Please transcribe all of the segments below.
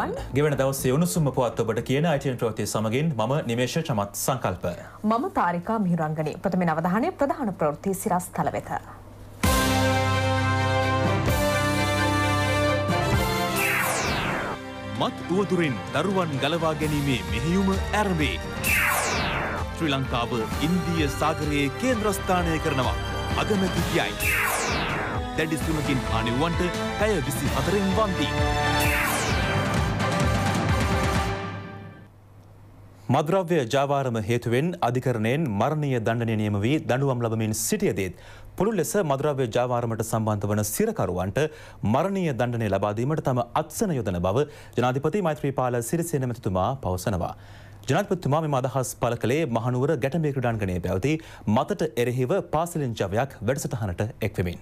අයිබෝන් ගෙවන දවසේ උණුසුම පුවත් ඔබට කියන අයිටන් ප්‍රවෘත්ති සමගින් මම නිමේෂ චමත් සංකල්ප. මම තාරිකා මිහිරංගනි. ප්‍රථම අවධානය ප්‍රධාන ප්‍රවෘත්ති සිරස්තල වෙත. මත් උවදුරෙන් දරුවන් ගලවා ගැනීමේ මෙහෙයුම ඇරඹේ. ශ්‍රී ලංකාව ඉන්දිය සාගරයේ කේන්ද්‍රස්ථානය කරනවා. අගමැති කියයි. දැඩි සුමකින් ආනෙව්වන්ට පැය විසි හතරෙන් වන්දී. මද්‍රව්‍ය ජාවාරම හේතුවෙන් අධිකරණයෙන් මරණීය දණ්ඩනය නියම වී දඬුවම් ලබමින් සිටියදීත් පුළුල් ලෙස මද්‍රව්‍ය ජාවාරමට සම්බන්ධ වන සිරකරුවන්ට මරණීය දණ්ඩනය ලබා දීමට තම අත්සන යොදන බව ජනාධිපති මෛත්‍රීපාල සිරිසේන මැතිතුමා පවසනවා. ජනාධිපතිතුමා මෙම අදහස් පළ කළේ මහනුවර ගැටඹේ ක්‍රීඩාංගණයේ පැවති මතට එරෙහිව පාසලෙන් ජවයක් වැඩසටහනට එක්වෙමින්.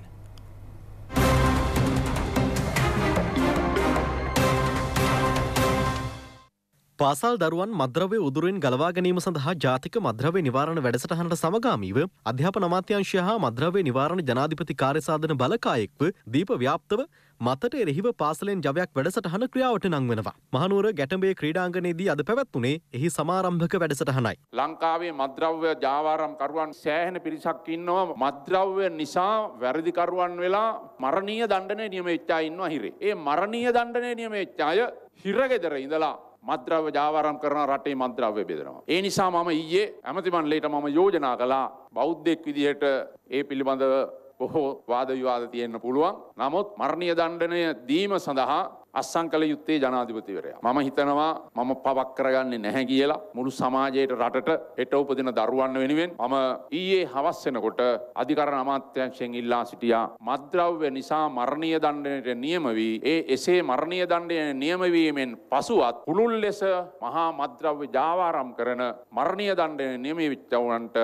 පාසල් දරුවන් මද්‍රව්‍ය උදුරෙන් ගලවා ගැනීම සඳහා ජාතික මද්‍රව්‍ය නිවාරණ වැඩසටහනට සමගාමීව අධ්‍යාපන අමාත්‍යාංශය හා මද්‍රව්‍ය නිවාරණ ජනාධිපති කාර්යසාධන බලකායෙක්ව දීප ව්‍යාප්තව මතට එරෙහිව පාසලෙන් ජවයක් වැඩසටහන ක්‍රියාවට නං වෙනවා. මහනුවර ගැටඹේ ක්‍රීඩාංගණයේදී අද පැවැත්වුණේ එහි සමාරම්භක වැඩසටහනයි. ලංකාවේ මද්‍රව්‍ය ජාවාරම්කරුවන් සෑහෙන පිරිසක් ඉන්නවා මද්‍රව්‍ය නිසා වැරදිකරුවන් වෙලා මරණීය දණ්ඩනය නියමෙච්චා ඉන්නවා හිරේ. ඒ මරණීය දණ්ඩනය නියමෙච්චාය හිරගෙදර ඉඳලා මද්‍රව්‍ය ජාවාරම් කරන රටේ මන්ත්‍රව්‍ය බෙදෙනවා. ඒ නිසා මම ඊයේ ඇමතිමණ්ඩලයට මම යෝජනා කළා බෞද්ධෙක් විදිහට ඒ පිළිබඳව බොහෝ වාද විවාද තියෙන්න පුළුවන්. නමුත් මරණීය දණ්ඩනය දීම සඳහා අස්සංකල යුත්තේ ජනාධිපතිවරයා. මම හිතනවා මම පවක් කරගන්නේ නැහැ කියලා මුළු සමාජයට රටට එට උපදින දරුවන් වෙනුවෙන් මම ඊයේ හවස් වෙනකොට අධිකරණ අමාත්‍යංශයෙන් ඉල්ලා සිටියා මත්ද්‍රව්‍ය නිසා මරණීය දණ්ඩනයට නියම වී ඒ එසේ මරණීය දණ්ඩනය නියම වීමෙන් පසුවත් පුළුල් ලෙස මහා මත්ද්‍රව්‍ය ජාවාරම් කරන මරණීය දණ්ඩනය නියම වෙච්චවුන්ට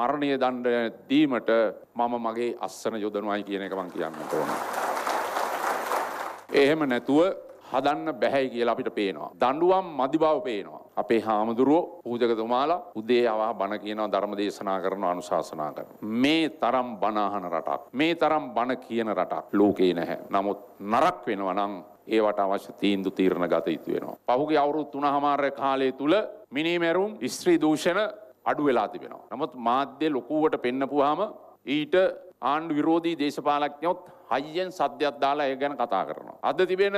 මරණීය දණ්ඩනය දීමට මම මගේ අස්සන යොදනවායි කියන එක මම කියන්නට ඕන. එහෙම නැතුව හදන්න බැහැයි කියලා අපිට පේනවා. දඬුවම් මදි බව පේනවා. අපේ හාමුදුරුවෝ පූජකතුමාලා උදේ අවහ බණ කියනවා ධර්ම දේශනා කරනවා අනුශාසනා කරනවා. මේ තරම් බණ අහන රටක්. මේ තරම් බණ කියන රටක් ලෝකේ නැහැ. නමුත් නරක වෙනවා නම් ඒවට අවශ්‍ය තීන්දු තීරණ ගත යුතු වෙනවා. පහුගිය අවුරුදු 3 කාලය තුල මිනිමෙරුම් ස්ත්‍රී දූෂණ අඩු වෙලා තිබෙනවා. නමුත් මාධ්‍ය ලොකුවට පෙන්නපුවාම ඊට ආණ්ඩු විරෝධී දේශපාලඥයොත් හයියෙන් සද්‍යයක් දාලා ඒ ගැන කතා කරනවා. අද තිබෙන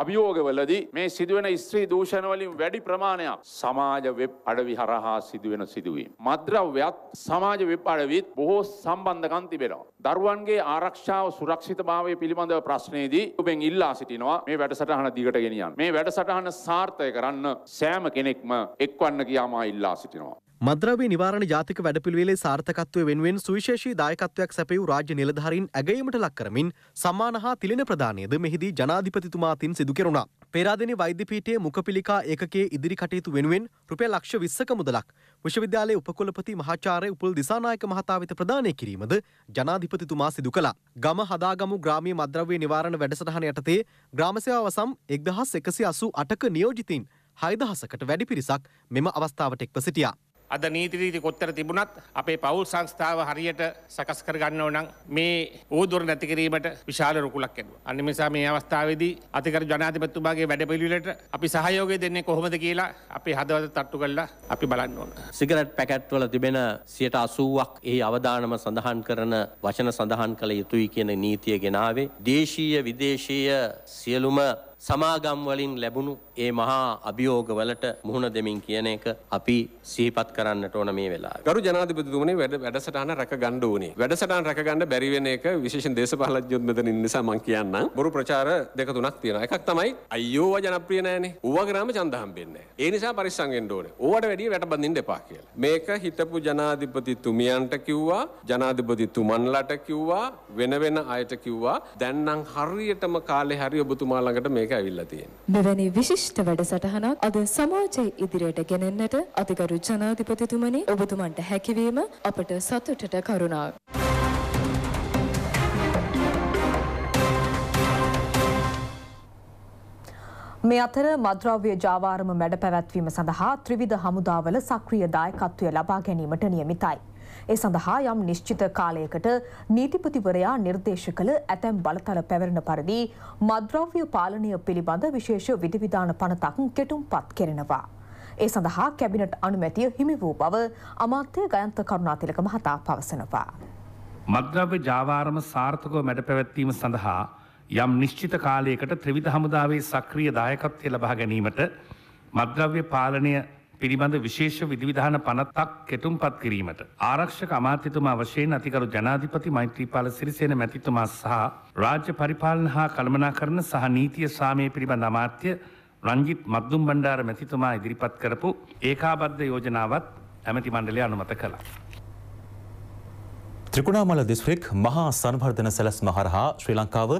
අභියෝගවලදී මේ සිදුවෙන ස්ත්‍රී දූෂණ වලින් වැඩි ප්‍රමාණයක් සමාජ වෙබ් අඩවි හරහා සිදුවෙන සිදුවීම්. මද්‍රව්‍යත් සමාජ වෙබ් අඩවිත් බොහෝ සම්බන්ධකම් තිබෙනවා. දරුවන්ගේ ආරක්ෂාව සුරක්ෂිතභාවය පිළිබඳව ප්‍රශ්නයේදී ඔබෙන් ඉල්ලා සිටිනවා මේ වැඩසටහන දිගට ගෙනියන්න. මේ වැඩසටහන සාර්ථක කරන්න සෑම කෙනෙක්ම එක්වන්න කියාමා ඉල්ලා සිටිනවා. මද්‍රවී නිවාරණ ජාතික වැඩපිළිවෙලේ සාර්ථකත්වය වෙනුවෙන් සුවිශේෂී දායකත්වයක් සැපයූ රාජ්‍ය නිලධාරීන් ඇගයීමට ලක් කරමින් සම්මාන හා තිලින ප්‍රදානයද මෙහිදී ජනාධිපතිතුමා අතින් සිදු කෙරුණා. පේරාදෙනි වෛද්‍යපීඨයේ මුඛපිලිකා ඒකකයේ ඉදිරි කටයුතු වෙනුවෙන් රුපියල් ලක්ෂ 20ක මුදලක් විශ්වවිද්‍යාලයේ උපකුලපති මහාචාර්ය උපුල් දිසානායක මහතා වෙත ප්‍රදානය කිරීමද ජනාධිපතිතුමා සිදු කළා. ගම හදාගමු ග්‍රාමීය මද්‍රව්‍ය නිවාරණ වැඩසටහන යටතේ ග්‍රාම සේවාව සම් 1188ක නියෝජිතින් 6000කට වැඩි පිරිසක් මෙම අවස්ථාවට එක්ව සිටියා. අද නීති රීති කොත්තර තිබුණත් අපේ පවුල් සංස්ථාව හරියට සකස් කරගන්නව නම් මේ ඕදුර නැති කිරීමට විශාල රුකුලක් එනවා. අන්න නිසා මේ අවස්ථාවේදී අතිකරු ජනාධිපතිතුමාගේ වැඩපිළිවෙලට අපි සහයෝගය දෙන්නේ කොහොමද කියලා අපි හදවත තට්ටු කරලා අපි බලන්න ඕන. සිගරට් පැකට් වල තිබෙන 80%ක් එහි අවදානම සඳහන් කරන වචන සඳහන් කළ යුතුයි කියන නීතිය ගෙනාවේ. දේශීය විදේශීය සියලුම සමාගම් වලින් ලැබුණු ඒ මහා අභියෝගවලට මුහුණ දෙමින් කියන එක අපි සිහිපත් කරන්නට ඕන මේ වෙලාවේ. ගරු ජනාධිපතිතුමනි වැඩ වැඩසටහන රැක ගන්න ඕනේ. වැඩසටහන රැක ගන්න බැරි වෙන එක විශේෂයෙන් දේශපාලනඥයොත් මෙතන ඉන්න නිසා මම කියන්නම්. බොරු ප්‍රචාර දෙක තුනක් තියෙනවා. එකක් තමයි අයියෝව ජනප්‍රිය නෑනේ. ඌවා ග්‍රාම ඡන්ද හම්බෙන්නේ නෑ. ඒ නිසා පරිස්සම් වෙන්න ඕනේ. ඕවට වැඩිය වැට බඳින්න එපා කියලා. මේක හිටපු ජනාධිපතිතුමියන්ට කිව්වා, ජනාධිපතිතුමන්ලට කිව්වා, වෙන වෙන අයට කිව්වා. දැන් නම් හරියටම කාලේ හරි ඔබතුමා ළඟට මේක ඇවිල්ලා තියෙන්නේ. මෙවැනි විශිෂ්ට වැඩසටහනක් අද සමාජය ඉදිරියට ගෙනෙන්නට අතිගරු ජනාධිපතිතුමනි ඔබතුමන්ට හැකිවීම අපට සතුටට කරුණාවක්. මේ අතර මද්‍රව්‍ය ජාවාරම මැඩ පැවැත්වීම සඳහා ත්‍රිවිධ හමුදාවල සක්‍රිය දායකත්වය ලබා ගැනීමට නියමිතයි. ඒ සඳහා යම් නිශ්චිත කාලයකට නීතිපතිවරයා නිර්දේශ කළ ඇතැම් බලතල පැවරෙන පරිදි මද්‍රව්‍ය පාලනය පිළිබඳ විශේෂ විධවිධාන පනතක් කෙටුම් පත් කෙරෙනවා. ඒ සඳහා කැබිනට් අනුමැතිය හිමි වූ බව අමාත්‍ය ගයන්ත කරුණාතිලක මහතා පවසනවා. මද්‍රව්‍ය ජාවාරම සාර්ථකව මැඩ පැවැත්වීම සඳහා යම් නිශ්චිත කාලයකට ත්‍රවිධ හමුදාවේ සක්‍රිය දායකත්වය ලබා ගැනීමට මද්‍රව්‍ය පාලනය පිළිබඳ විශේෂ විධවිධාන පනත්තක් කෙටුම් පත් කිරීමට. ආරක්ෂක අමාත්‍යතුමා වශයෙන් අතිකරු ජනාධිපති මෛත්‍රීපාල සිරිසේන මැතිතුමා සහ රාජ්‍ය පරිපාලන හා කළමනා කරන සහ නීතිය සාමය පිළිබඳ අමාත්‍ය රංජිත් මක්දුම් බණ්ඩාර මැතිතුමා ඉදිරිපත් කරපු ඒකාබද්ධ යෝජනාවත් ඇමති මණ්ඩලය අනුමත කළා. ත්‍රිකුණාමල දිස්ත්‍රික් මහා සංවර්ධන සැලැස්ම හරහා ශ්‍රී ලංකාව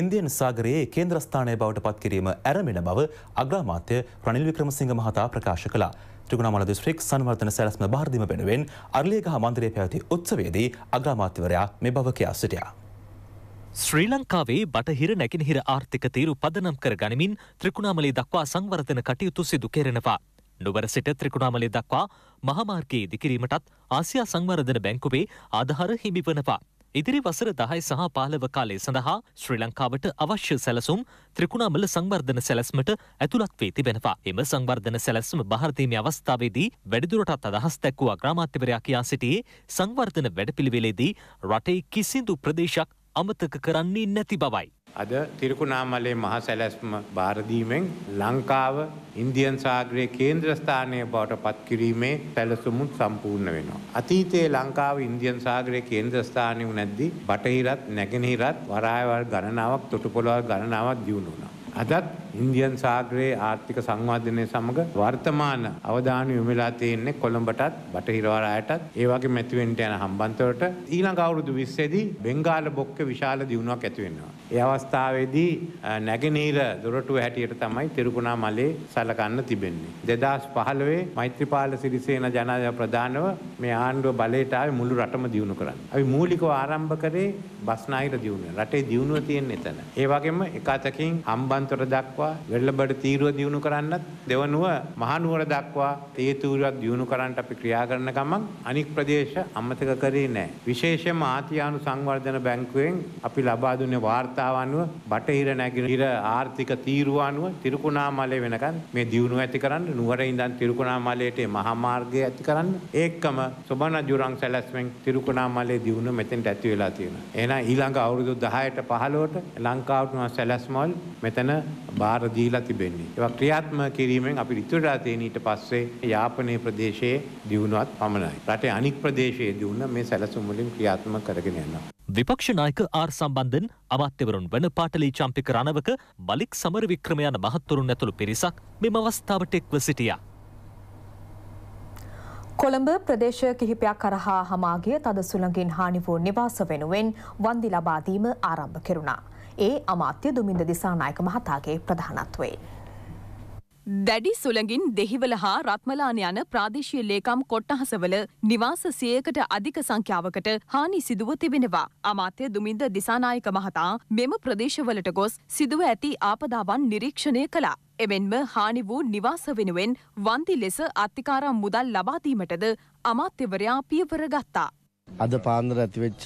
ඉන්දියන් සාගරයේ කේන්ද්‍රස්ථානය බවට පත්කිරීම ඇරමෙන බව අග්‍රාමාත්‍ය රනිල් වික්‍රමසිංහ මහතා ප්‍රකාශ කළා. ත්‍රිකුණාමල දිස්ත්‍රික් සංවර්ධන සැලැස්ම භාරදීම වෙනුවෙන් අරලියගහ මන්දිරයේ පැවති උත්සවයේදී අග්‍රාමාත්‍යවරයා මේ බව කියා සිටියා. ශ්‍රී ලංකාවේ බටහිර නැගෙනහිර ආර්ථික තීරු පදනම් කර ගනිමින් ත්‍රිකුණාමලේ දක්වා සංවර්ධන කටයුතු සිදු කෙරෙනවා. නුවර සිට ත්‍රිකුණාමලේ දක්වා මහමාර්ගයේ ඉදිකිරීමටත් ආසියා සංවර්ධන බැංකුවේ ආධාර හිමිවනවා. ඉදිරි වසර දහයි සහ පාලව කාලය සඳහා ශ්‍රී ලංකාවට අවශ්‍ය සැලසුම් ත්‍රිකුණාමල සංවර්ධන සැලස්මට ඇතුළත් වී තිබෙනවා. එම සංවර්ධන සැලස්ම භාරතීමේ අවස්ථාවේදී වැඩිදුරටත් අදහස් දැක්වූ අග්‍රාමාත්‍යවරයා කියා සිටියේ සංවර්ධන වැඩපිළිවෙලේදී රටේ කිසිදු ප්‍රදේශයක් අමතක කරන්නේ නැති බවයි. අද තිරිකුණාමලේ මහ සැලැස්ම භාරදීමෙන් ලංකාව ඉන්දියන් සාගරයේ කේන්ද්‍රස්ථානය බවට පත්කිරීමේ පැලසුමුත් සම්පූර්ණ වෙනවා. අතීතයේ ලංකාව ඉන්දියන් සාගරයේ කේන්ද්‍රස්ථානය නැද්දි බටහිරත් නැගෙනහිරත් වරායවල් ගණනාවක් තොටුපොළවල් ගණනාවක් දියුණු වුණා. අදත් ඉන්දියන් සාගරයේ ආර්ථික සංවර්ධනය සමග වර්තමාන අවධානය යොමු වෙලා තියෙන්නේ කොළඹටත් බටහිරවර අයටත් ඒ වගේම ඇතිවෙන්න යන හම්බන්තොට ඊළඟ අවුරුදු 20 දී බෙන්ගාල බොක්ක විශාල දියුණුවක් ඇති වෙනවා. ඒ අවස්ථාවේදී නැගෙනහිර දොරටුව හැටියට තමයි තිරුකුණා මලේ සලකන්න තිබෙන්නේ. 2015 මෛත්‍රීපාල සිරිසේන ජනාධිපති ප්‍රධානව මේ ආණ්ඩුව බලයට ආවේ මුළු රටම දියුණු කරන්න. අපි මූලිකව ආරම්භ කරේ බස්නාහිර දියුණුව. රටේ දියුණුව තියෙන්නේ එතන. ඒ වගේම එක අතකින් හම්බන්තොට දක්වා දක්වා වෙළඹට තීරුව දියුණු කරන්නත් දෙවනුව මහනුවර දක්වා තේ තීරුවක් දියුණු කරන්නට අපි ක්‍රියා කරන ගමන් අනික් ප්‍රදේශ අමතක කරේ නැහැ. විශේෂයෙන්ම ආතියානු සංවර්ධන බැංකුවෙන් අපි ලබා දුන්නේ වාර්තාව අනුව බටහිර නැගිර ආර්ථික තීරුව අනුව තිරුකුණාමලේ වෙනකන් මේ දියුණුව ඇති කරන්න නුවර ඉඳන් තිරුකුණාමලයට මහා මාර්ගය ඇති කරන්න ඒකම සොබන ජුරං සැලැස්මෙන් තිරුකුණාමලේ දියුණුව මෙතෙන්ට ඇති වෙලා තියෙනවා. එහෙනම් ඊළඟ අවුරුදු 10ට 15ට ලංකාවට සැලැස්මවල මෙතන බා භාර දීලා තිබෙන්නේ. ඒවා ක්‍රියාත්මක කිරීමෙන් අපි ඉතුරුලා තියෙන ඊට පස්සේ යාපනයේ ප්‍රදේශයේ දියුණුවත් පමණයි. රටේ අනික් ප්‍රදේශයේ දියුණුව මේ සැලසුම් වලින් ක්‍රියාත්මක කරගෙන යනවා. විපක්ෂ නායක ආර් සම්බන්ධන් අමාත්‍යවරුන් වන පාටලී චම්පික රණවක බලික් සමර වික්‍රම යන මහත්වරුන් ඇතුළු පිරිසක් මෙම අවස්ථාවට එක්ව සිටියා. කොළඹ ප්‍රදේශය කිහිපයක් කරහා හමාගේ තද සුළඟින් හානි වූ නිවාස වෙනුවෙන් වන්දි ලබාදීම ආරම්භ කෙරුණා. ඒ අමාත්‍ය දුමින්ද දිසානායක මහතාගේ ප්‍රධානත්වයෙන්. දැඩි සුළඟින් දෙහිවල හා රත්මලාන යන ප්‍රාදේශීය ලේකම් කොට්ටහසවල නිවාස සියයකට අධික සංඛ්‍යාවකට හානි සිදුව තිබෙනවා. අමාත්‍ය දුමින්ද දිසානායක මහතා මෙම ප්‍රදේශවලට ගොස් සිදුව ඇති ආපදාවන් නිරීක්ෂණය කළා. එමෙන්ම හානි වූ නිවාස වෙනුවෙන් වන්දි ලෙස අත්තිකාරම් මුදල් ලබාදීමටද අමාත්‍යවරයා පියවර ගත්තා. අද පාන්දර ඇතිවෙච්ච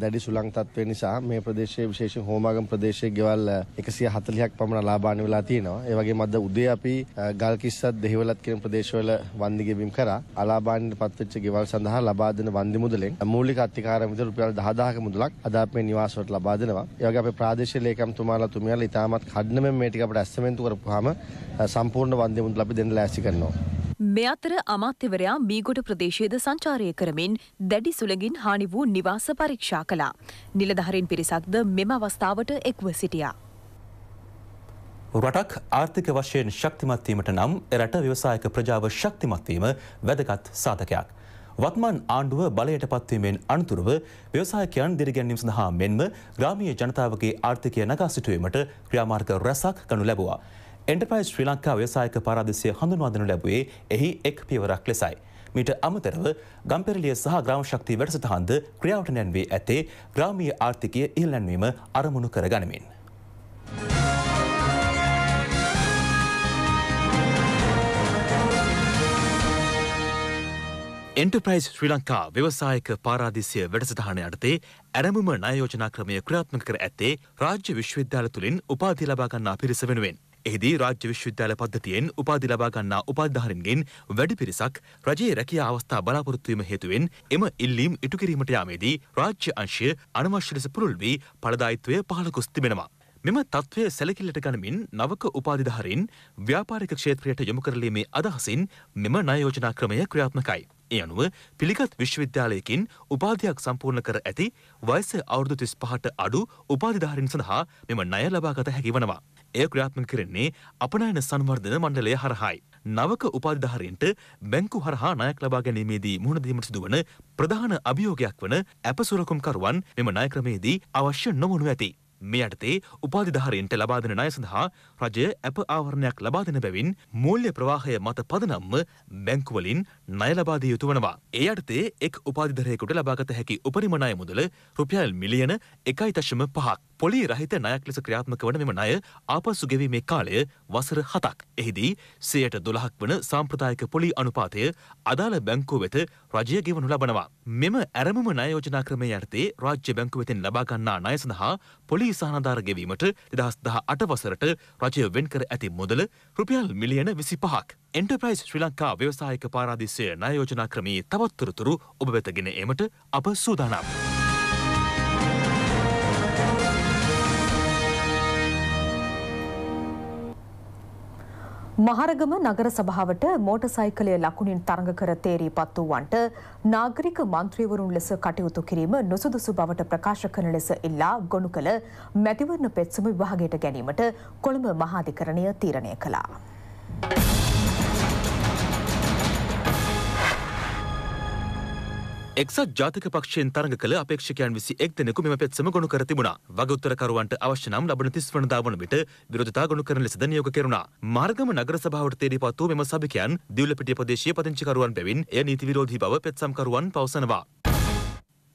දැඩි සුළං තත්ත්වය නිසා මේ ප්‍රදේශයේ විශේෂ හෝමාගම් ප්‍රදේශයේ ගෙවල් 140ක් පමණ ලාභාන වෙලා තියෙනවා. ඒ වගේම අද උදේ අපි ගල්කිස්සත් දෙහිවලත් කියන ප්‍රදේශවල වන්දි ගෙවීම කරා. අලාභානට පත්වෙච්ච ගෙවල් සඳහා ලබා දෙන වන්දි මුදලෙන් මූලික අත්‍යකාරම් විදිහට රුපියල් 10000ක මුදලක් අද අපේ නිවාසවලට ලබා දෙනවා. ඒ වගේ අපේ ප්‍රාදේශීය ලේකම්තුමාලා තුමියලා ඉතාමත් කඩනමෙන් මේ ටික අපිට ඇස්තමෙන්තු කරපුවාම සම්පූර්ණ වන්දි මුදල අපි දෙන්න ලෑස්ති කරනවා. මේ අතර අමාත්‍යවරයා මීගොඩ ප්‍රදේශයේද සංචාරය කරමින් දැඩි සුළඟින් හානි වූ නිවාස පරීක්ෂා කළා. නිලධාරීන් පිරිසක්ද මෙම අවස්ථාවට එක්ව සිටියා. රටක් ආර්ථික වශයෙන් ශක්තිමත්වීමට නම් එරට ව්‍යවසායක ප්‍රජාව ශක්තිමත්වීම වැදගත් සාධකයක්. වත්මන් ආණ්ඩුව බලයට පත්වීමෙන් අනතුරුව ව්‍යවසායකයන් දිරිගැන්වීම සඳහා මෙන්ම ග්‍රාමීය ජනතාවගේ ආර්ථිකය නගා සිටුවීමට ක්‍රියාමාර්ග රැසක් ගනු ලැබුවා. එන්ටපයිස් ශ්‍රී ලංකා ව්‍යසායක පාරාදසය හඳුන්වාදනු ලැබුවේ එහි එක් පියවරක් ලෙසයි. මිට අමතරව ගම්පෙරලිය සහ ග්‍රාමශක්ති වැඩසටහන්ද ක්‍රියාවට නැන්වී ඇතේ ග්‍රාමීය ආර්ථිකය ඉල්ලැන්වීම අරමුණු කර ගනිමින්. එන්ටපයිස් ශ්‍රී ලංකා ව්‍යවසායක පාරාදිසිය වැඩසටහන යටතේ ඇරඹම නයෝජනා ක්‍රමය ක්‍රාත්මක කර ඇත්තේ රාජ්‍ය විශ්වවිද්‍යාල තුළින් උපාධි ලබාගන්නා පිරිස වෙනුවෙන්. එහිදී රාජ්‍ය විශ්වවිද්‍යාල පද්ධතියෙන් උපාධි ලබා ගන්නා උපාධිධාරීන්ගෙන් වැඩි පිරිසක් රජයේ රැකියා අවස්ථා බලාපොරොත්තු වීම හේතුවෙන් එම ඉල්ලීම් ඉටු කිරීමට යාමේදී රාජ්‍ය අංශය අනවශ්‍ය ලෙස පුරුල් වී පළදායිත්වය පහළ කුස් තිබෙනවා. මෙම තත්ත්වය සැලකිල්ලට ගනමින් නවක උපාධිධාරීන් ව්‍යාපාරික ක්ෂේත්‍රයට යොමු කරලීමේ අදහසින් මෙම නයෝජනා ක්‍රමය ක්‍රියාත්මකයි. ඒ අනුව පිළිගත් විශ්වවිද්‍යාලයකින් උපාධයක් සම්පූර්ණ කර ඇති වයස අවුරුදු තිස් පහට අඩු උපාධිධාරීන් සඳහා මෙම ණය ලබාගත හැකි වනවා. එය ක්‍රියාත්මක කරන්නේ අපනයන සංවර්ධන මණ්ඩලය හරහායි. නවක උපාධිධාරීන්ට බැංකු හරහා ණයක් ලබා ගැනීමේදී මුහුණ දීමට සිදුවන ප්‍රධාන අභියෝගයක් වන ඇපසුරකුම්කරුවන් මෙම ණය ක්‍රමයේදී අවශ්‍ය නොවනු ඇති. මේ යටතේ උපාධිධාරීන්ට ලබා දෙන ණය සඳහා රජය ඇප ආවරණයක් ලබා දෙන බැවින් මූල්‍ය ප්‍රවාහය මත පදනම්ම බැංකුවලින් ණය ලබා දිය යුතු වනවා. ඒ යටතේ එක් උපාධිධරයෙකුට ලබාගත හැකි උපරිම ණය මුදල රුපියල් මිලියන 1.5ක්. පොලි රහිත නයක් ලෙස ක්‍රියාත්මක වන මෙම ණය ආපසු ගෙවීමේ කාලය වසර හතක්. එහිදී සයට දොළහක් වන සාම්ප්‍රදායික පොලි අනුපාතය අදාළ බැංකෝ වෙත රජය ගෙවනු ලබනවා. මෙම ඇරමුම නයෝජනා ක්‍රමය යටතේ රාජ්‍ය බැංකු වෙතින් ලබාගන්නා ණය සඳහා පොලි සහනධාර ගෙවීමට දෙදහස් දහ අට වසරට රජය වෙන්කර ඇති මුදල රුපියල් මිලියන විසි පහක්. එන්ටර්ප්‍රයිස් ශ්‍රී ලංකා ව්‍යවසායික පාරාදිසය නයෝජනා ක්‍රමයේ තවත්තොරතුරු ඔබ වෙතගෙන ඒමට අප සූදානම්. මහරගම නගර සභාවට මෝටර් සයිකලය ලකුණින් තරඟ කර තේරීපත් වූවන්ට නාගරික මන්ත්‍රීවරුන් ලෙස කටයුතු කිරීම නොසුදුසු බවට ප්‍රකාශ කරන ලෙස ඉල්ලා ගොනු කළ මැතිවරණ පෙත්සම විභාගයට ගැනීමට කොළඹ මහාධිකරණය තීරණය කළා. එක්සත් ජාතික පක්ෂයෙන් තරඟ කළ අපේක්ෂකයන් විසි එක් දෙනෙකු මෙම පෙත්සම ගොුණු කර තිබුණා. වගඋත්තරකරුවන්ට අවශ්‍ය නම් ලබන තිස් වනදා වන විට විරෝධතා ගොුණු කරන ලෙසද නියෝග කෙරුණා. මාර්ගම නගර සභාවට තේරී පත්වූ මෙම සභිකයන් දිවලපිටිය ප්‍රදේශීය පදිංචිකරුවන් බැවින් එය නීති විරෝධී බව පෙත්සම්කරුවන් පවසනවා.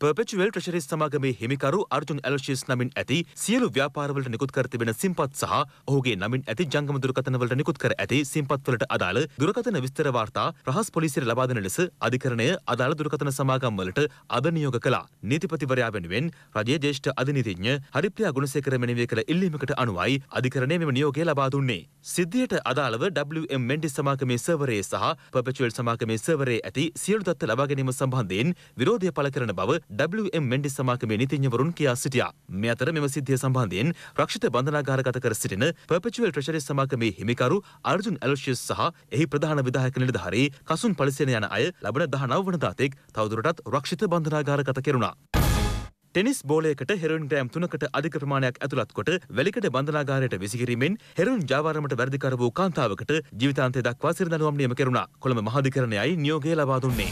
පර්පෙචුවල් ට්‍රෙෂරිස් සමාගමේ හිමිකරු අර්ජුන් ඇලෂිස් නමින් ඇති සියලු ව්‍යාපාරවලට නිකුත් කර තිබෙන සිම්පත් සහ ඔහුගේ නමින් ඇති ජංගම දුරකථනවලට නිකුත් කර ඇති සිම්පත්වලට අදාළ දුරකථන විස්තර වාර්තා රහස් පොලිසියට ලබා දෙන ලෙස අධිකරණය අදාළ දුරකථන සමාගම් වලට අද නියෝග කළා. නීතිපතිවරයා වෙනුවෙන් රජයේ ජ්‍යෙෂ්ඨ අධිනීතිඥ හරිප්‍රියා ගුණසේකර මෙනෙවිය කළ ඉල්ලීමකට අනුවයි අධිකරණය මෙම නියෝගය ලබා දුන්නේ. සිද්ධියට අදාළව WM මෙන්ඩිස් සමාගමේ සර්වරයේ සහ පර්පෙචුවල් සමාගමේ සර්වරයේ ඇති සියලු දත්ත ලබා ගැනීම සම්බන්ධයෙන් විරෝධය පළ කරන බව WM මෙන්ඩි සමාගමේ නීතිඥවරුන් කියා සිටියා. මේ අතර මෙම සිද්ධිය සම්බන්ධයෙන් රක්ෂිත බන්ධනාගාරගත කර සිටින පර්පෙචුවල් ට්‍රෙෂරිස් සමාගමේ හිමිකරු අර්ජුන් ඇලෝෂියස් සහ එහි ප්‍රධාන විධායක නිලධාරී කසුන් පලිසේන යන අය ලබන 19 වනදා තෙක් තවදුරටත් රක්ෂිත බන්ධනාගාරගත කෙරුණා. ටෙනිස් බෝලයකට හෙරුන් ග්‍රෑම් තුනකට අධික ප්‍රමාණයක් ඇතුළත් කොට වැලිකඩ බන්ධනාගාරයට විසිකිරීමෙන් හෙරුන් ජාවාරමට වැරදිකර වූ කාන්තාවකට ජීවිතාන්තය දක්වා සිරදනුවම් නියම කෙරුණා. කොළඹ මහාධිකරණයයි නියෝගය ලබා දුන්නේ.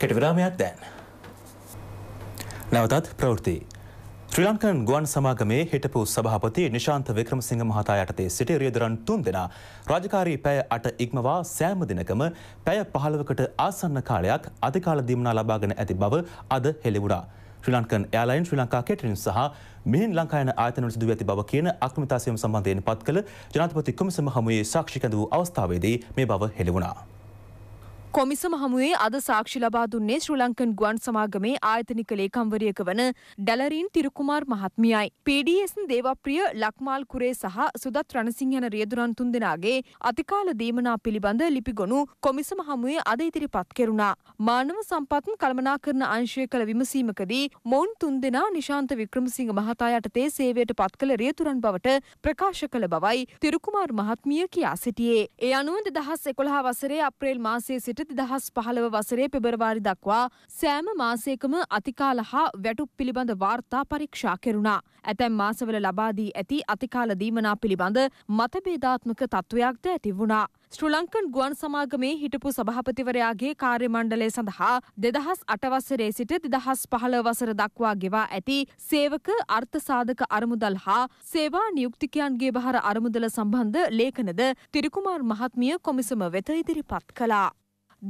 කෙටවිරාමයක් දැන්. නැවතත් ප්‍රවෘති. ශ්‍රී ලංකන් ගුවන් සමාගමේ හිටපු සභහපති නිශාන්ත වික්‍රමසිංහ මහතා යටතේ සිට රියදරන් තුන් දෙනා රාජකාරී පැය අට ඉක්මවා සෑම දිනකම පැය පහළවකට ආසන්න කාලයක් අධිකාල දීමනා ලබාගෙන ඇති බව අද හෙළිවුණා. ශ්‍රීලංකන් යාලයින් ශ්‍රී ලංකා කෙටරින් සහ මෙහින් ලංකායන ආතන සිදුව ඇති බව කියන අක්මතාසයම සම්බන්ධයෙන් පත් කළ ජනාතපති කොමිසම හමුවේ සාක්ෂිකඳ වූ අවස්ථාවේදී මේ බව හෙළිවුණා. කොමිසම හමුවේ අද සාක්ෂි ලබා දුන්නේ ශ්‍රී ලංකන් ගුවන් සමාගමේ ආයතනික ලේකම්වරියක වන ඩැලරින් තිරුකුමාර් මහත්මියයි. PDSන් දේවප්‍රිය ලක්මාල් කුරේ සහ සුදත් රණසිංහ යන රියදුරන් තුන්දෙනාගේ අතිකාල දීමනා පිළිබඳ ලිපිගොනු කොමිසම හමුවේ අද ඉදිරිපත් කෙරුණා. මානව සම්පත් කළමනාකරණ අංශය කළ විමසීමකදී මොවුන් තුන්දෙනා නිශාන්ත වික්‍රමසිංහ මහතා යටතේ සේවයට පත් කළ රියතුරන් බවට ප්‍රකාශ කළ බවයි තිරුකුමාර් මහත්මිය කියා සිටියේ. ඒ අනුව 2011 වසරේ අප්‍රේල් මාසයේ සිට සිට දහස් පහළව වසරේ පෙබරවාරි දක්වා සෑම මාසයකම අතිකාල හා වැටුප් පිළිබඳ වාර්තා පරීක්ෂා කෙරුණා. ඇතැම් මාසවල ලබාදී ඇති අතිකාල දීමනා පිළිබඳ මතබේධාත්මක තත්ත්වයක්ද ඇති වුණා. ශ්‍ර ලංකන් ගුවන් සමාගමේ හිටපු සභහපතිවරයාගේ කාර්යමණ්ඩලය සඳහා දෙදහස් අටවස්සරේ සිට දෙදහස් පහළ වසර දක්වා ගෙවා ඇති සේවක අර්ථසාධක අරමුදල් හා සේවා නියුක්තිකයන්ගේ බහර අරමුදල සම්බන්ධ ලේඛනද තිරිකුමාර් මහත්මිය කොමිසම වෙත ඉදිරිපත් කළා.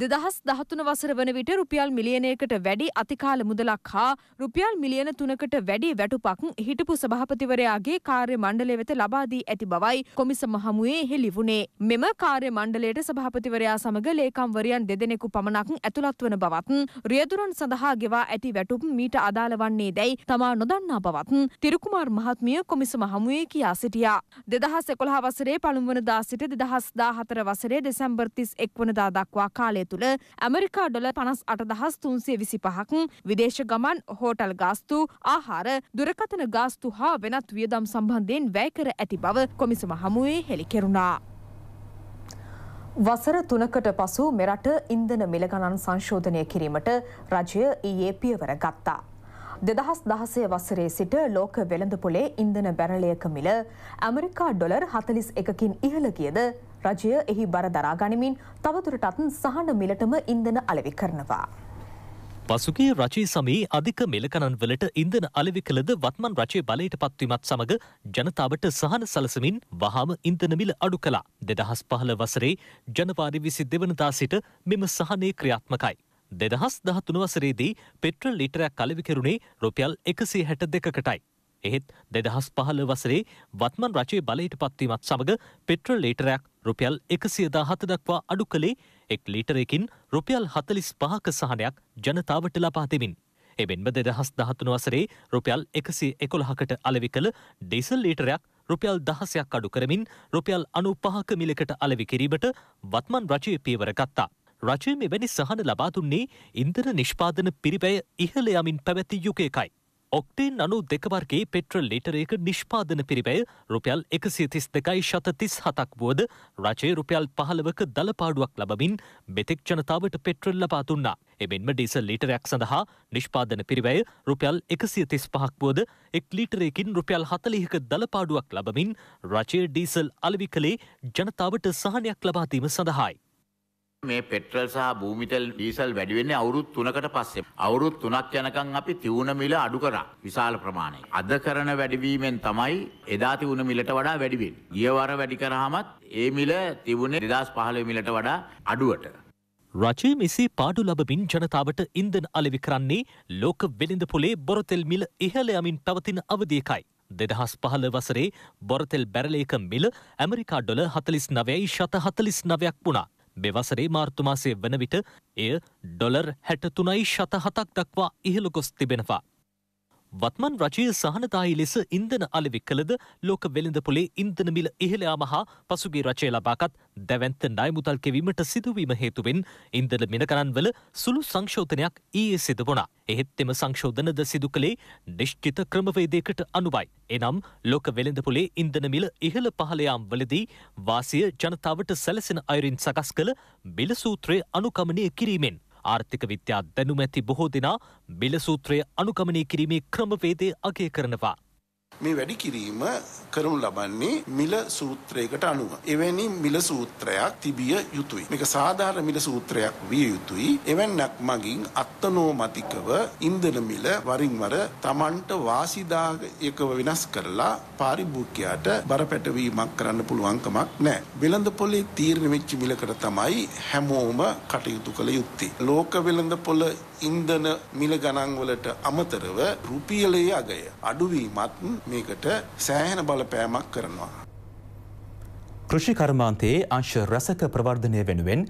දෙදහස් දහතුන වසර වන විට රුපියල් මිලියනයකට වැඩි අතිකාල මුදලක් හා රුපියල් මිලියන තුනකට වැඩි වැටුපක් හිටපු සභහපතිවරයාගේ කාර්ය මණ්ඩලය වෙත ලබාදී ඇති බවයි කොමිස මහමුවේ හෙලිවුණේ. මෙම කාර්ය මණ්ඩලයට සභහපතිවරයා සමඟ ලේකම්වරියන් දෙදෙනෙකු පමණක් ඇතුළත් වන බවත් රියදුරන් සඳහා ගෙවා ඇති වැටුප මීට අදාළ වන්නේ දැයි තමා නොදන්නා බවත් තිරුකුමාර් මහත්මිය කොමිස මහමුවේ කියා සිටියා. දෙදහස් එකොළහ වසරේ පළුම්වනදා සිට දෙදහස් දා හතර වසරේ දෙසැම්බර්තිස් එක් වනදා දක්වා කාලය කාලය තුළ ඇමරිකා ඩොල පනස් අටදහස් තුන්සේ විසි පහක් විදේශ ගමන් හෝටල් ගාස්තු ආහාර දුරකතන ගාස්තු හා වෙනත් වියදම් සම්බන්ධයෙන් වැෑකර ඇති බව කොමිසම හමුවේ හෙළි කෙරුණා. වසර තුනකට පසු මෙරට ඉන්දන මිලගණන් සංශෝධනය කිරීමට රජය ඊයේ පියවර ගත්තා. දෙදහස් දහසය වසරේ සිට ලෝක වෙළඳපොලේ ඉන්දන බැරලයක මිල ඇමරිකා ඩොලර් හතලිස් එකකින් ඉහළ කියද රජය එහි බර දරා ගනිමින් තවතුරටත් සහන මිලටම ඉන්දන අලෙවි කරනවා. පසුගේ රජී සමයේ අධික මෙලකණන්වලට ඉන්දන අලෙවි කළද වත්මන් රජය බලයට පත්වීමත් සමඟ ජනතාවට සහන සලසමින් වහාම ඉන්දනමිල අඩු කලා දෙදහස් පහළ වසරේ ජනවාරි විසි දෙවනදා සිට මෙම සහනය ක්‍රියාත්මකයි. දෙදහස් දහතුන වසරේදී පෙට්‍රල් ලිටරයක් කලවි කෙරුණේ රුපියල් එකසේ හැට දෙකකටයි. එහෙත් දෙදහස් පහළ වසරේ වත්මන් රජයේ බලයට පත්වීමත් සමඟ පෙට්‍රල් ලීටරයක් රුපියල් එකසිය දාහත දක්වා අඩු කළේ එක් ලීටරයකින් රුපියල් හතලිස් පහක සහනයක් ජනතාවට ලබා දෙමින්. එබෙන්ම දෙදහස් දහතුන වසරේ රුපියල් එකසි එකොළහකට අලවි කළ ඩීසල් ලීටරයක් රුපියල් දහසයක් අඩු කරමින් රුපියල් අනු පහක මිලකට අලවි කිරීමට වත්මන් රජය පියවර ගත්තා. රජය මෙවැනි සහන ලබා දුන්නේ ඉන්දන නිෂ්පාදන පිරිබැය ඉහළ යමින් පැවැති යුකයකයි. ඔක්ටේන් අනු දෙකවර්ගේ පෙට්‍රල් ලිටරයක නිෂ්පාදන පිරිවැය රුපියල් එකසිය තිස් දෙකයි ශතතිස් හතක් වුවද රජයේ රුපියල් පහළවක දළපාඩුවක් ලබමින් මෙතෙක් ජනතාවට පෙට්‍රල් ලබා දුන්නා. එමෙන්ම ඩීසල් ලීටරයක් සඳහා නිෂ්පාදන පිරිවැය රුපියල් එකසිය තිස් පහක් වුවද එක් ලීටරයකින් රුපියල් හතලිහක දළපාඩුවක් ලබමින් රජයේ ඩීසල් අලවි කළේ ජනතාවට සහනයක් ලබාදීම සඳහායි. මේ පෙට්‍රල් සහ භූමිතල් ඩීසල් වැඩි වෙන්නේ අවුරුදු 3කට පස්සේ. අවුරුදු 3ක් යනකම් අපි තිවුණ මිල අඩු කරා විශාල ප්‍රමාණයක. අද කරන වැඩිවීමෙන් තමයි එදා තිවුණ මිලට වඩා වැඩි වෙන්නේ. ගිය වර වැඩි කරාමත් ඒ මිල තිබුණේ 2015 මිලට වඩා අඩුවට. රජයේ මෙසේ පාඩු ලැබමින් ජනතාවට ඉන්ධන අලෙවි කරන්නේ ලෝක වෙළඳ පොලේ බොරතෙල් මිල ඉහළ යමින් පවතින අවධියකයි. දෙදහස් පහළ වසරේ බොරතෙල් බැරලේක මිල ඇමරිකා ඩොල හතලිස් නවයයි ශත හතලිස් නවයක් වුණා. මෙවසරේ මාර්තු මාසය වන විට එය ඩොලර් හැට තුනයි ශතහතක් දක්වා ඉහළ ගොස් තිබෙනවා. වත්මන් රජය සහනතායි ලෙස ඉන්දන අලෙවි කළද ලෝක වෙළඳපොලේ ඉන්දන මිල ඉහළ යාම හා පසුගේ රජය ලබාගත් දැවන්ත ණයමුදල් කෙවීමට සිදුවීම හේතුවෙන් ඉන්දන මිලකණන්වල සුළු සංශෝධනයක් ඊයේ සිදු වුණා. එහෙත් එම සංශෝධනද සිදු කළේ නිශ්චිත ක්‍රමවේදයකට අනුවයි. එනම් ලෝක වෙළඳපොලේ ඉන්දන මිල ඉහළ පහළයාම් වලදී වාසිය ජනතාවට සැලසෙන අයුරින් සකස් කළ මිල සූත්‍රය අනුකමනය කිරීමෙන් ආර්ථික විද්‍යා දැනුමැති බොහෝ දෙනා මිල සූත්‍රය අනුගමනය කිරීමේ ක්‍රමවේදය අගය කරනවා. මේ වැඩි කිරීම කරනු ලබන්නේ මිල සූත්‍රයකට අනුව. එවැනි මිල සූත්‍රයක් තිබිය යුතුයි. මේක සාධාරණ මිල සූත්‍රයක් විය යුතුයි. එවැන්නක් මගින් අත්නෝමතිකව ඉන්ධන මිල වරින් වර Tamanට වාසිදායකව වෙනස් කරලා පාරිභෝගිකයාට බරපැටවීමක් කරන්න පුළුවන්කමක් නැහැ. වෙළඳපොලේ තීරණය වෙච්ච මිලකට තමයි හැමෝම කටයුතු කළ යුත්තේ. ලෝක වෙළඳපොල ඉන්ධන මිල ගණන්වලට අමතරව රුපියලේ අගය අඩුවීමත් මේකට සෑහෙන බලපෑමක් කරනවා. කෘෂි කර්මාන්තයේ අංශ රසක ප්‍රවර්ධනය වෙනුවෙන්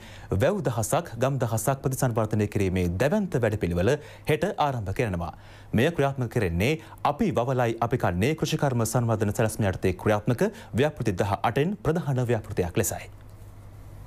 වැව් දහසක් ගම් දහසක් ප්‍රතිසන්වර්ධනය කිරීමේ දැවන්ත වැඩපිළිවෙල හෙට ආරම්භ කරනවා. මෙය ක්‍රියාත්මක කරන්නේ අපි වවලයි අපි කන්නේ කෘෂිකර්ම සංවර්ධන සැලස්ම යටතේ ක්‍රියාත්මක ව්‍යාපෘති දහ අටෙන් ප්‍රධාන ව්‍යාපෘතියක් ලෙසයි.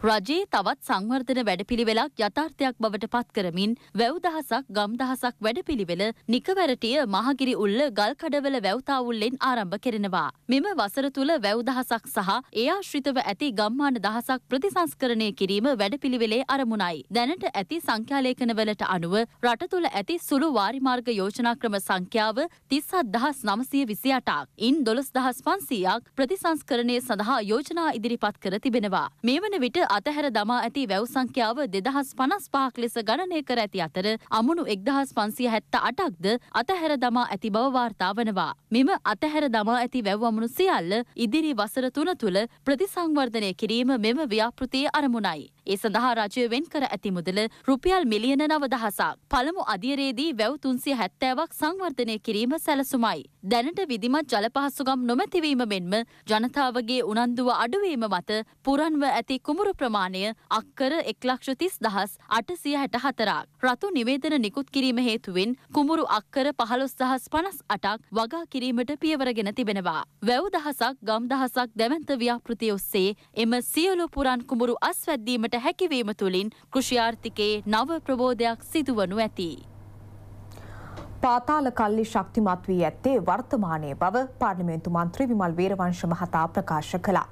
රජයේ තවත් සංවර්ධන වැඩපිළිවෙලක් යථාර්ථයක් බවට පත් කරමින් වැව් දහසක් ගම් දහසක් වැඩපිළිවෙල නිකවැරටිය මහගිරි උල්ල ගල්කඩවල වැව්තාවුල්ලෙන් ආරම්භ කරනවා. මෙම වසර තුළ වැව් දහසක් සහ ඒ ආශ්‍රිතව ඇති ගම්මාන දහසක් ප්‍රතිසංස්කරණය කිරීම වැඩපිළිවෙලේ අරමුණයි. දැනට ඇති සංඛ්‍යාලේඛනවලට අනුව රට තුළ ඇති සුළු වාරිමාර්ග යෝජනා ක්‍රම සංඛ්‍යාව තිස්සත් දහස් නමසය විසි අටක් ඉන් දොළස් දහස් පන්සීයක් ප්‍රතිසංස්කරණය සඳහා යෝජනා ඉදිරිපත් කර තිබෙනවා. මේ වන විට අතහැර දමා ඇති වැව් සංඛ්‍යාව දෙදහස් පනස් පහක් ලෙස ගණනය කර ඇති අතර අමුණු එක්දහස් පන්සිය හැත්ත අටක්ද අතහැර දමා ඇති බව වාර්තා වනවා. මෙම අතහැර දමා ඇති වැව් අමුණු සියල්ල ඉදිරි වසර තුන තුළ ප්‍රතිසංවර්ධනය කිරීම මෙම ව්‍යාපෘතියේ අරමුණයි. ඒ සඳහා රජය වෙන් කර ඇති මුදල රුපියල් මිලියන නවදහසක්. පළමු අධියරේදී වැව් තුන්සිය හැත්තෑවක් සංවර්ධනය කිරීම සැලසුමයි. දැනට විධිමත් ජල පහසුකම් නොමැතිවීම මෙන්ම ජනතාවගේ උනන්දුව අඩුවීම මත පුරන්ව ඇති කුමරු ප්‍රමාණය අක්කර එක්ලක්ෂ තිස් දහස් අටසිය හැට හතරක්. රතු නිවේදන නිකුත් කිරීම හේතුවෙන් කුමරු අක්කර පහළොස් දහස් පනස් අටක් වගා කිරීමට පියවරගෙන තිබෙනවා. වැව් දහසක් ගම් දහසක් දැවන්ත ව්‍යාපෘතිය ඔස්සේ එම සියලු පුරන් කුමරු අස්වැද්දීමට දක්නට හැකිවීම තුළින් කෘෂිආර්ථිකයේ නව ප්‍රබෝධයක් සිදුවනු ඇති. පාතාල කල්ලි ශක්තිමත් වී ඇත්තේ වර්තමානය බව පාර්ලිමේන්තු මන්ත්‍රී විමල් වේරවංශ මහතා ප්‍රකාශ කළා.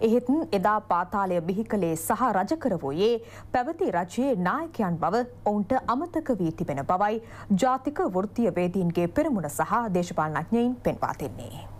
එහෙත් එදා පාතාලය බිහි කළේ සහ රජකරවෝයේ පැවති රජයේ නායකයන් බව ඔවුන්ට අමතක වී තිබෙන බවයි ජාතික වෘත්තිය වේදීන්ගේ පෙරමුණ සහ දේශපාලනඥයින් පෙන්වා තින්නේ.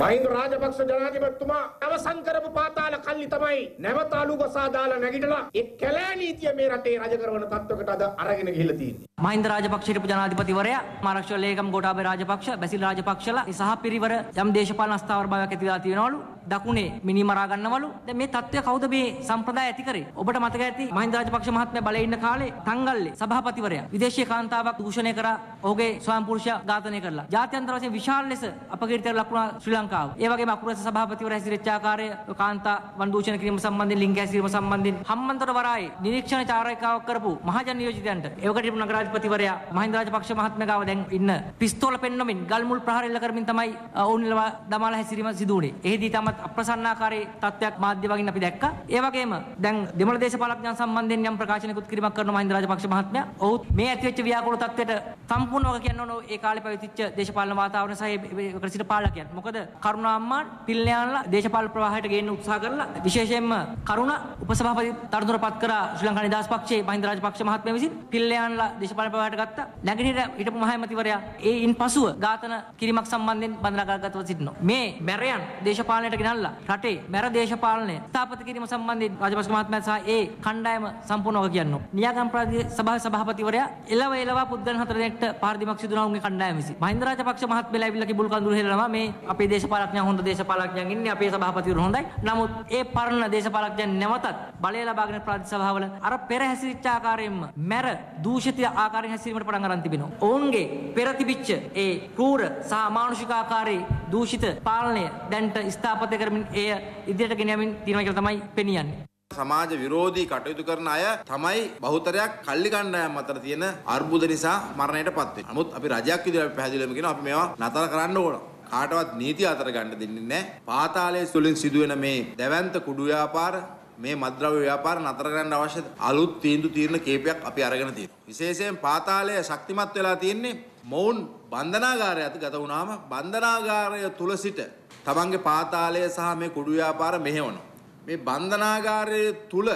මහින්ද රාජපක්ෂ ජනාධිපතිතුමා අවසන් කරපු පාතාල කල්ලි තමයි නැවත අලුගසා දාලා නැගිටලා ඒ කැලෑ නීතිය මේ රටේ රජ කරන තත්වයකට අද අරගෙන ගිහිල්ලා තියෙන්නේ. මහින්ද රාජපක්ෂ හිටපු ජනාධිපතිවරයා ආරක්ෂක ලේකම් ගෝඨාභය රාජපක්ෂ බැසිල් රාජපක්ෂලා සහ පිරිවර යම් දේශපාලන අස්ථාවර භාවයක් ඇතිලා තියෙනවලු දකුණේ මිනි මරා ගන්නවලු දැන් මේ தত্ত্বය කවුද මේ සම්ප්‍රදාය ඇති කරේ ඔබට මතක ඇති මහින්ද රාජපක්ෂ මහත්මයා බලේ ඉන්න කාලේ තංගල්ලේ සභාපතිවරයා විදේශීය කාන්තාවක් දූෂණය කරා ඔහුගේ ස්වයං පුරුෂයා ඝාතනය කළා ජාත්‍යන්තර වශයෙන් විශාල ලෙස අපකීර්තියට ලක් වුණා ශ්‍රී ලංකාව ඒ වගේම අකුරැස සභාපතිවරයා හැසිරෙච්ච ආකාරය කාන්තා වන් දූෂණය කිරීම සම්බන්ධයෙන් ලිංග හැසිරීම සම්බන්ධයෙන් හම්මන්තොට වරායේ නිරීක්ෂණ චාරිකාවක් කරපු මහජන නියෝජිතයන්ට ඒවකට නගරාධිපති ජනාධිපතිවරයා මහින්ද රාජපක්ෂ මහත්මයා ගාව දැන් ඉන්න පිස්තෝල පෙන්නමින් ගල් මුල් ප්‍රහාර එල්ල කරමින් තමයි ඔවුන්ලවා දමලා හැසිරීම සිදු වුණේ. එෙහිදී තමත් අප්‍රසන්නාකාරී තත්ත්වයක් මාධ්‍ය වගින් අපි දැක්කා. ඒ වගේම දැන් දෙමළ දේශපාලඥයන් සම්බන්ධයෙන් යම් ප්‍රකාශනයකුත් කිරීමක් කරන මහින්ද රාජපක්ෂ මහත්මයා ඔහුත් මේ ඇතිවෙච්ච ව්‍යාකූල තත්ත්වයට සම්පූර්ණ වග කියන්න ඕන ඒ කාලේ පැවතිච්ච දේශපාලන වාතාවරණ සහ ඒකට සිට පාලකයන්. මොකද කරුණා අම්මා පිල්ලයන්ලා දේශපාලන ප්‍රවාහයට ගේන්න උත්සාහ කරලා විශේෂයෙන්ම කරුණා උපසභාපති තනතුරපත් කර ශ්‍රී ලංකා නිදහස් පක්ෂයේ මහින්ද රාජපක්ෂ මහත්මයා විසින් පිල්ලයන්ලා දේශපාලන බලපෑමට ගත්තා. නැගෙනහිර හිටපු මහමැතිවරයා ඒයින් පසුව ඝාතන කිරීමක් සම්බන්ධයෙන් බඳලාගතව සිටිනවා. මේ මැරයන් දේශපාලනයට ගෙනල්ලා රටේ මැර දේශපාලනය ස්ථාපිත කිරීම සම්බන්ධයෙන් රාජපක්ෂ මහත්මයා සහ ඒ කණ්ඩායම සම්පූර්ණව කියනවා. නියාගම් සභාවේ සභාපතිවරයා එළව එළවා පුද්ගලයන් හතර දෙනෙක්ට පහර දීමක් සිදු වුණා උන්ගේ කණ්ඩායම විසින්. මහින්ද රාජපක්ෂ මහත්මයා ඇවිල්ලා කිඹුල් කඳුළු හෙලනවා මේ අපේ දේශපාලඥයන් හොඳ දේශපාලඥයන් ඉන්නේ අපේ සභාපතිවරු හොඳයි. නමුත් ඒ පරණ දේශපාලඥයන් නැවතත් බලය ලබාගෙන ප්‍රාදේශ සභාවල අර පෙර හැසිරිච්ච ආකාරයෙන්ම මැර දූෂිත ආකාරයෙන් හැසිරීමට පටන් අරන් තිබෙනවා. ඔවුන්ගේ පෙර තිබිච්ච ඒ කෲර සහ මානුෂික ආකාරයේ දූෂිත පාලනය දැන්ට ස්ථාපිත කරමින් එය ඉදිරියට ගෙන යමින් තියෙනවා කියලා තමයි පෙනියන්නේ. සමාජ විරෝධී කටයුතු කරන අය තමයි බහුතරයක් කල්ලි කණ්ඩායම් අතර තියෙන අර්බුද නිසා මරණයට පත් වෙන්නේ. නමුත් අපි රජයක් විදිහට අපි පැහැදිලිවම කියනවා අපි මේවා නතර කරන්න ඕන. කාටවත් නීති අතර ගන්න දෙන්නේ නැහැ. පාතාලයේ සුලින් සිදුවෙන මේ දැවැන්ත කුඩු ව්‍යාපාර මේ මද්‍රව්‍ය ව්‍යාපාර නතර කරන්න අවශ්‍ය අලුත් තීන්දුව තීරණ කීපයක් අපි අරගෙන තියෙනවා. විශේෂයෙන් පාතාලය ශක්තිමත් වෙලා තියෙන්නේ මොවුන් බන්ධනාගාරය අත ගත වුණාම බන්ධනාගාරය තුල සිට තමන්ගේ පාතාලය සහ මේ කුඩු ව්‍යාපාර මෙහෙවනවා. මේ බන්ධනාගාරය තුල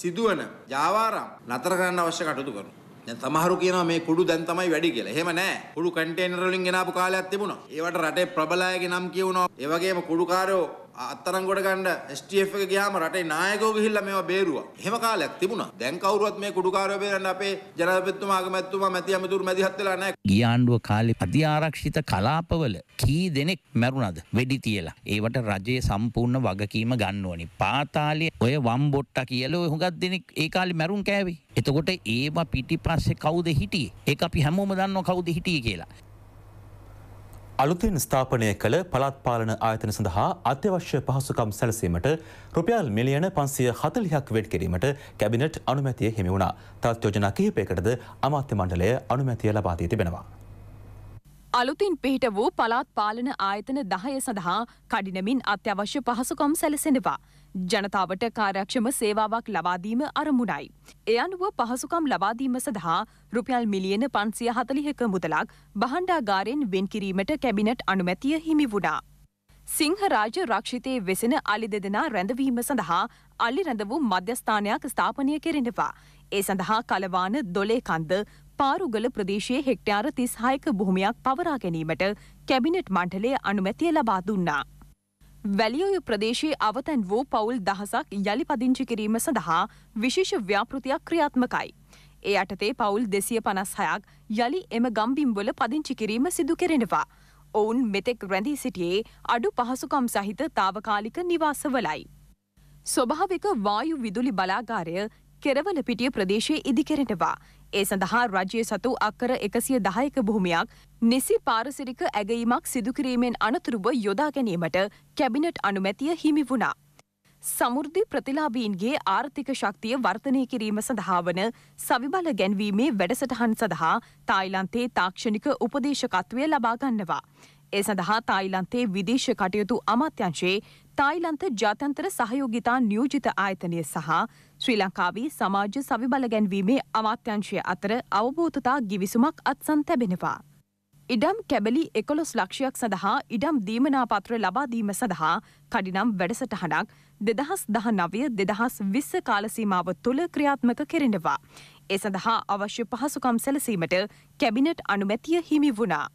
සිදුවන ජාවාරම් නතර කරන්න අවශ්‍ය කටයුතු කරනවා. දැන් සමහරු කියනවා මේ කුඩු දැන් තමයි වැඩි කියලා. එහෙම නෑ. කුඩු කන්ටේනර් වලින් ගෙනාපු කාලයක් තිබුණා. ඒවට රටේ ප්‍රබල අයගේ නම් කියවනවා. ඒ වගේම කුඩුකාරයෝ අත්තරංගොඩ ගන්න STF එක ගියාම රටේ නායකයෝ ගිහිල්ලා මේවා බේරුවා. එහෙම කාලයක් තිබුණා. දැන් කවුරුවත් මේ කුඩුකාරයෝ බේරන්න අපේ ජනාධිපතිතුමා අගමැතිතුමා මැති අමතුරු මැදිහත් වෙලා නැහැ. ගිය ආණ්ඩුව කාලේ අධි ආරක්ෂිත කලාපවල කී දෙනෙක් මැරුණද වෙඩි තියලා. ඒවට රජයේ සම්පූර්ණ වගකීම ගන්න ඕනි. පාතාලේ ඔය වම්බොට්ටා කියලා ඔය හුඟක් දෙනෙක් ඒ කාලේ මැරුම් කෑවේ. එතකොට ඒවා පිටිපස්සේ කවුද හිටියේ? ඒක අපි හැමෝම දන්නවා කවුද හිටියේ කියලා. අලුතින් ස්ථාපනය කළ පළත් පාලන ආයතන සඳහා අත්‍යවශ්‍ය පහසුකම් සැලසීමට රුපියල් මිලියන පන්සිය හතලිහක් වෙඩ් කිරීමට කැබිනට් අනුමැතිය හිමි වුණා. තත් යෝජනා කිහිපයකටද අමාත්‍ය මණ්ඩලය අනුමැතිය ලබා දී තිබෙනවා. අලුතින් පිහිට වූ පළාත් පාලන ආයතන 10 සඳහා කඩිනමින් අත්‍යවශ්‍ය පහසුකම් සැලසෙනවා. ජනතාවට කාරක්ෂම සේවාවක් ලබාදීම අරමුණයි. එ අනුව පහසුකම් ලබාදීම සඳහා රුපියල් මිලියන පන්සිය හතලිහක මුදලක් බහණ්ඩාගාරෙන් වෙන්කිරීමට කැබිනට් අනුමැතිය හිමි වුණා. සිංහරාජ රක්ෂිතයේ වෙසෙන අලි දෙදෙනා රැඳවීම සඳහා අලි රැඳ වූ මධ්‍යස්ථානයක් ස්ථාපනය කෙරෙනවා. ඒ සඳහා කලවාන දොලේකන්ද පාරුගල ප්‍රදේශයේ හෙක්ටාර තිස්හායක බොහොමයක් පවරා ගැනීමට කැබිනට් මණ්ඩලය අනුමැතිය ලබා දුන්නා. වැලියෝය ප්‍රදේශයේ අවතැන් වූ පවුල් දහසක් යළි පදිංචි කිරීම සඳහා විශේෂ ව්‍යාපෘතියක් ක්‍රියාත්මකයි. ඒ යටතේ පවුල් දෙසිය පනස් හයක් යළි එම ගම්බිම්වල පදිංචි කිරීම සිදු කෙරෙනවා. ඔවුන් මෙතෙක් රැඳී සිටියේ අඩු පහසුකම් සහිත තාවකාලික නිවාසවලයි. ස්වභාවික වායු විදුලි බලාගාරය කෙරවලපිටිය ප්‍රදේශය ඉදිකෙරෙනවා. ඒ සඳහා රජය සතු අක්කර එකසිය දහයක භූමයක් නිසි පාරසිරික ඇගීමක් සිදුකිරීමෙන් අනතුරුව යොදා ගැනීමට කැබිනට් අනුමැතිය හිමි වුණා. සමුෘද්ධි ප්‍රතිලාබීන්ගේ ආර්ථික ශක්තිය වර්ධනය කිරීම සඳහා වන සවිබල ගැන්වීමේ වැඩසටහන් සඳහා තායිලන්තේ තාක්ෂණික උපදේශකත්වය ලබාගන්නවා. ඒ සඳහා තායිලන්තේ විදේශ කටයුතු අමාත්‍යංශයේ තායිලන්ත ජාතන්තර සහයෝගිතා නියෝජිත ආයතනය සහ ශ්‍රී ලංකාවේ සමාජ සවිබල ගැන්වීමේ අමාත්‍යංශය අතර අවබෝධතා ගිවිසුමක් අත්සන් තැබෙනවා. ඉඩම් කැබලි එකොළොස් ලක්ෂයක් සඳහා ඉඩම් දීමනාපත්‍ර ලබාදීම සඳහා කඩිනම් වැඩසටහනක් දෙදහස් දහ නවය දෙදහස් විස්ස කාලසීමාව තුළ ක්‍රියාත්මක කෙරෙනවා. ඒ සඳහා අවශ්‍ය පහසුකම් සැලසීමට කැබිනට් අනුමැතිය හිමි වුණා.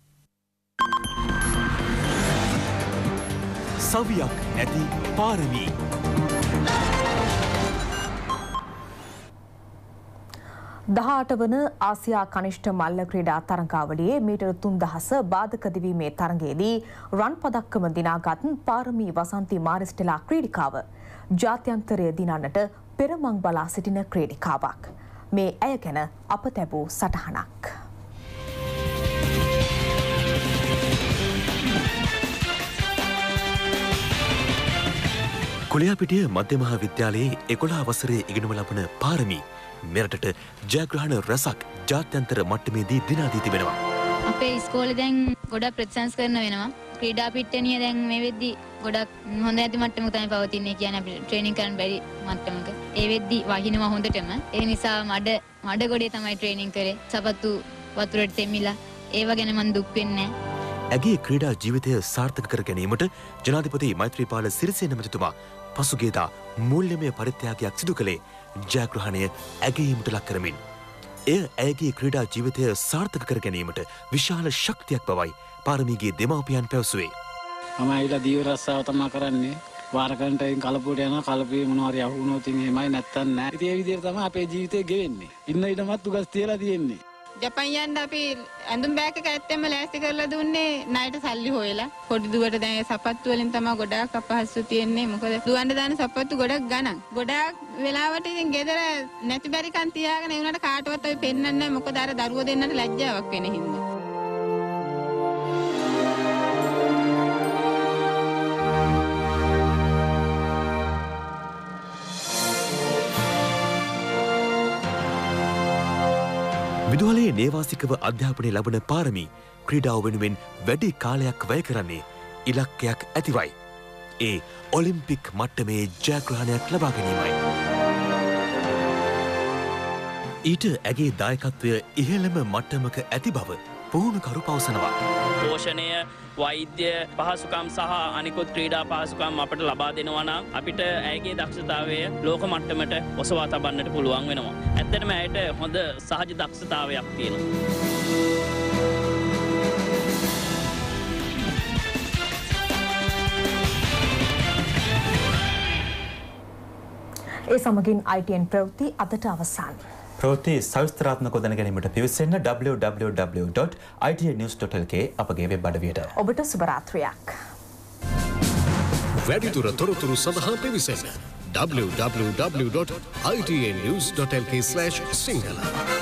සවියක් නැති පාරමී. දහට වන ආසියා කනිෂ්ඨ මල්ල ක්‍රීඩා තරඟාවලියේ මීටර තුන් දහස බාධකදිවීමේ තරගේදී රන් පදක්කම දිනාගත් පාරමී වසන්ති මාරිස්ටලා ක්‍රීඩිකාව. ජාත්‍යන්තරය දිනන්නට පෙරමං බලා සිටින ක්‍රීඩිකාවක්. මේ ඇය ගැන අප තැබූ සටහනක්. කොලයාපිටිය මධ්‍යමහා විද්‍යාලයේ එකොලා වසරේ ඉගෙනුම ලබන පාරමී මෙරටට ජයග්‍රහණ රැසක් ජාත්‍යන්තර මට්ටමේදී දිනාදී තිබෙනවා. අපේ ඉස්කෝලේ දැන් ගොඩක් ප්‍රතිසංස් කරන වෙනවා. ක්‍රීඩා පිට්ටනිය දැන් මේ වෙද්දි ගොඩක් හොඳ ඇති මට්ටමක තමයි පවතින්නේ කියන්නේ අපිට ට්‍රේනින් කරන්න බැරි මට්ටමක. ඒ වෙද්දි වහිනවා හොඳටම. ඒ නිසා මඩ මඩ ගොඩේ තමයි ට්‍රේනින් කරේ. සපත්තු වතුරට තෙමිලා ඒව ගැන මම දුක් වෙන්නේ ඇගේ ක්‍රීඩා ජීවිතය සාර්ථක කර ගැනීමට ජනාධිපති මෛත්‍රීපාල සිරිසේන මැතිතුමා පසුගේදා මුල්්‍යමය පරිත්‍යාගයක් සිදු කළේ ජයග්‍රහණය ඇගීමට ලක් කරමින්. එය ඇගේ ක්‍රීඩා ජීවිතය සාර්ථක කර ගැනීමට විශාල ශක්තියක් බවයි පාරමීගේ දෙමාපියන් පැවසුවේ. මම ඇවිලා දීව රස්සාාව තමා කරන්නේ වාරකටයින් කලපුට යන කලපේ මනවාරය අහුනෝතින් හෙමයි නැත්තන්න ඇතිය විදිර තම අපේ ජීවිතය ගෙවෙන්නේ ඉන්න ඉටමත් උගස් තියලා තියෙන්නේ. ජපන් යන්න අපි ඇඳුම් බෑග් එක ඇත්තෙන්ම ලෑස්ති කරලා දුන්නේ ණයට සල්ලි හොයලා. පොඩි දුවට දැන් සපත්තු වලින් තමයි ගොඩාක් අපහසු තියෙන්නේ. මොකද දුවන්න දාන සපත්තු ගොඩක් ගණන්. ගොඩාක් වෙලාවට ඉතින් ගෙදර නැති බැරිකම් තියාගෙන ඒ උනාට කාටවත් අපි පෙන්වන්නේ නැහැ. මොකද අර දරුවෝ දෙන්නට ලැජ්ජාවක් වෙන හින්දා. තුවාලයේ නේවාසිකව අධ්‍යාපනය ලබන පාරමී ක්‍රීඩාව වෙනුවෙන් වැඩි කාලයක් වැය කරන්නේ ඉලක්කයක් ඇතිවයි. ඒ ඔලිම්පික් මට්ටමේ ජයග්‍රහණයක් ලබා ගැනීමයි. ඊට ඇගේ දායකත්වය ඉහළම මට්ටමක ඇති බව පුහුණුකරු පවසනවා. පෝෂණය වෛද්‍ය පහසුකම් සහ අනිකුත් ක්‍රීඩා පහසුකම් අපට ලබා දෙනවනම් අපිට ඇගේ දක්ෂතාවය ලෝක මට්ටමට ඔසවා තබන්නට පුළුවන් වෙනවා. ඇත්තටම ඇයට හොඳ සහජ දක්ෂතාවයක් තියෙනවා. ඒ සමගින් ITN ප්‍රවෘත්ති අදට අවසන්. ප්‍රෝති සවිස්තරාත්මක දැන ගැනීමට පිවිසෙන්න www.itnews.lk අපගේ වෙබ් අඩවියට. ඔබට සුබරාත්‍රියක්. වැඩිදුර තොරතුරු සඳහා පිවිසෙන්න www.itnews.lk/sinhala